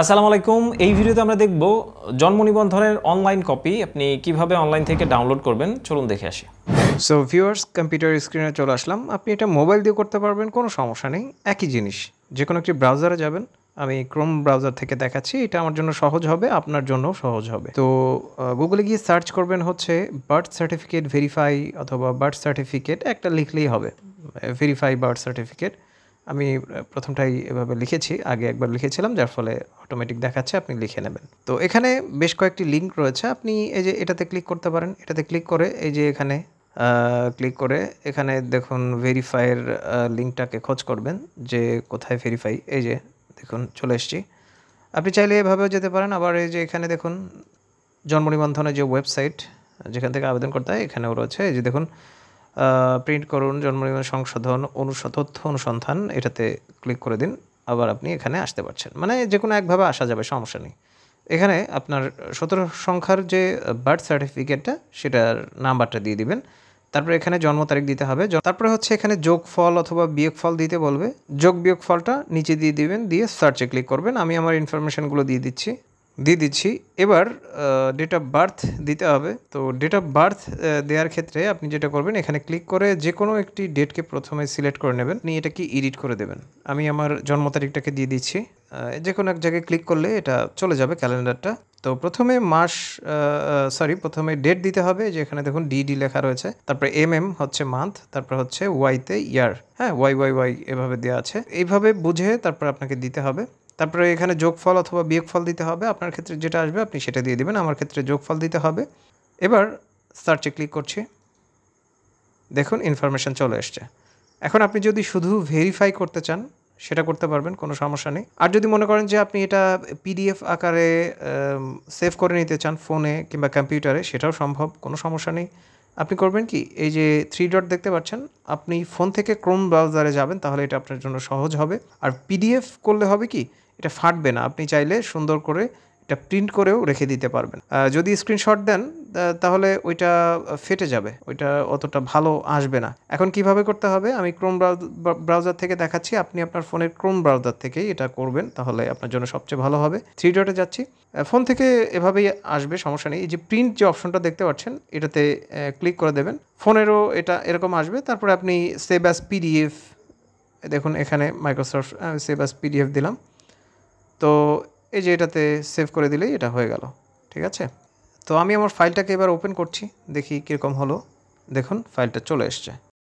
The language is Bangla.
আসসালামু আলাইকুম এই ভিডিওতে আমরা দেখব জন্ম নিবন্ধনের অনলাইন কপি আপনি কিভাবে অনলাইন থেকে ডাউনলোড করবেন চলুন দেখে আসি সো ভিউয়ার্স কম্পিউটার স্ক্রিনে চলে আসলাম আপনি এটা মোবাইল দিয়ে করতে পারবেন কোনো সমস্যা নেই একই জিনিস যে কোনো একটি ব্রাউজারে যাবেন আমি ক্রোম ব্রাউজার থেকে দেখাচ্ছি এটা আমার জন্য সহজ হবে আপনার জন্য সহজ হবে তো গুগলে গিয়ে সার্চ করবেন হচ্ছে বার্থ সার্টিফিকেট ভেরিফাই অথবা বার্থ সার্টিফিকেট একটা লিখলেই হবে ভেরিফাই বার্থ সার্টিফিকেট আমি প্রথমটাই এভাবে লিখেছি আগে একবার লিখেছিলাম যার ফলে অটোমেটিক দেখাচ্ছে আপনি লিখে নেবেন তো এখানে বেশ কয়েকটি লিঙ্ক রয়েছে আপনি এই যে এটাতে ক্লিক করতে পারেন এটাতে ক্লিক করে এই যে এখানে ক্লিক করে এখানে দেখুন ভেরিফাইয়ের লিঙ্কটাকে খোঁজ করবেন যে কোথায় ভেরিফাই এই যে দেখুন চলে এসছি আপনি চাইলে এভাবেও যেতে পারেন আবার এই যে এখানে দেখুন জন্ম নিবন্ধনের যে ওয়েবসাইট যেখান থেকে আবেদন করতে হয় এখানেও রয়েছে এই যে দেখুন প্রিন্ট করুন জন্ম সংশোধন অনুসন্ধান তথ্য অনুসন্ধান এটাতে ক্লিক করে দিন আবার আপনি এখানে আসতে পারছেন মানে যে কোনো একভাবে আসা যাবে সমস্যা নেই এখানে আপনার সতেরো সংখ্যার যে বার্থ সার্টিফিকেটটা সেটার নাম্বারটা দিয়ে দিবেন তারপরে এখানে জন্ম তারিখ দিতে হবে তারপরে হচ্ছে এখানে যোগ ফল অথবা বিয়োগ ফল দিতে বলবে যোগ বিয়োগ ফলটা নিচে দিয়ে দিবেন দিয়ে সার্চে ক্লিক করবেন আমি আমার ইনফরমেশনগুলো দিয়ে দিচ্ছি দিয়ে দিচ্ছি এবার ডেট অফ বার্থ দিতে হবে তো ডেট অফ বার্থ দেওয়ার ক্ষেত্রে আপনি যেটা করবেন এখানে ক্লিক করে যে কোনো একটি ডেটকে প্রথমে সিলেক্ট করে নেবেন নিয়ে এটা কি এডিট করে দেবেন আমি আমার জন্ম তারিখটাকে দিয়ে দিচ্ছি যে কোনো এক জায়গায় ক্লিক করলে এটা চলে যাবে ক্যালেন্ডারটা তো প্রথমে মাস সরি প্রথমে ডেট দিতে হবে যে এখানে দেখুন ডিডি লেখা রয়েছে তারপরে এম এম হচ্ছে মান্থ তারপর হচ্ছে ওয়াইতে ইয়ার হ্যাঁ ওয়াই ওয়াই ওয়াই এভাবে দেওয়া আছে এইভাবে বুঝে তারপর আপনাকে দিতে হবে তারপরে এখানে যোগফল অথবা বিয়োগফল দিতে হবে আপনার ক্ষেত্রে যেটা আসবে আপনি সেটা দিয়ে দেবেন আমার ক্ষেত্রে যোগফল দিতে হবে এবার সার্চে ক্লিক করছি দেখুন ইনফরমেশান চলে এসছে এখন আপনি যদি শুধু ভেরিফাই করতে চান সেটা করতে পারবেন কোনো সমস্যা নেই আর যদি মনে করেন যে আপনি এটা পিডিএফ আকারে সেভ করে নিতে চান ফোনে কিংবা কম্পিউটারে সেটাও সম্ভব কোনো সমস্যা নেই আপনি করবেন কি এই যে থ্রি ডট দেখতে পাচ্ছেন আপনি ফোন থেকে ক্রোম ব্রাউজারে যাবেন তাহলে এটা আপনার জন্য সহজ হবে আর পিডিএফ করলে হবে কি এটা ফাটবে না আপনি চাইলে সুন্দর করে এটা প্রিন্ট করেও রেখে দিতে পারবেন যদি স্ক্রিনশট দেন তাহলে ওইটা ফেটে যাবে ওইটা অতটা ভালো আসবে না এখন কিভাবে করতে হবে আমি ক্রোম ব্রাউজার থেকে দেখাচ্ছি আপনি আপনার ফোনের ক্রোম ব্রাউজার থেকেই এটা করবেন তাহলে আপনার জন্য সবচেয়ে ভালো হবে থ্রি ডটে যাচ্ছি ফোন থেকে এভাবেই আসবে সমস্যা নেই এই যে প্রিন্ট যে অপশনটা দেখতে পাচ্ছেন এটাতে ক্লিক করে দেবেন ফোনেরও এটা এরকম আসবে তারপরে আপনি সেভ অ্যাস পিডিএফ দেখুন এখানে মাইক্রোসফট সেভ অ্যাস পিডিএফ দিলাম তো এই যে এটাতে সেভ করে দিলেই এটা হয়ে গেল ঠিক আছে তো আমি আমার ফাইলটাকে এবার ওপেন করছি দেখি কীরকম হলো দেখুন ফাইলটা চলে এসছে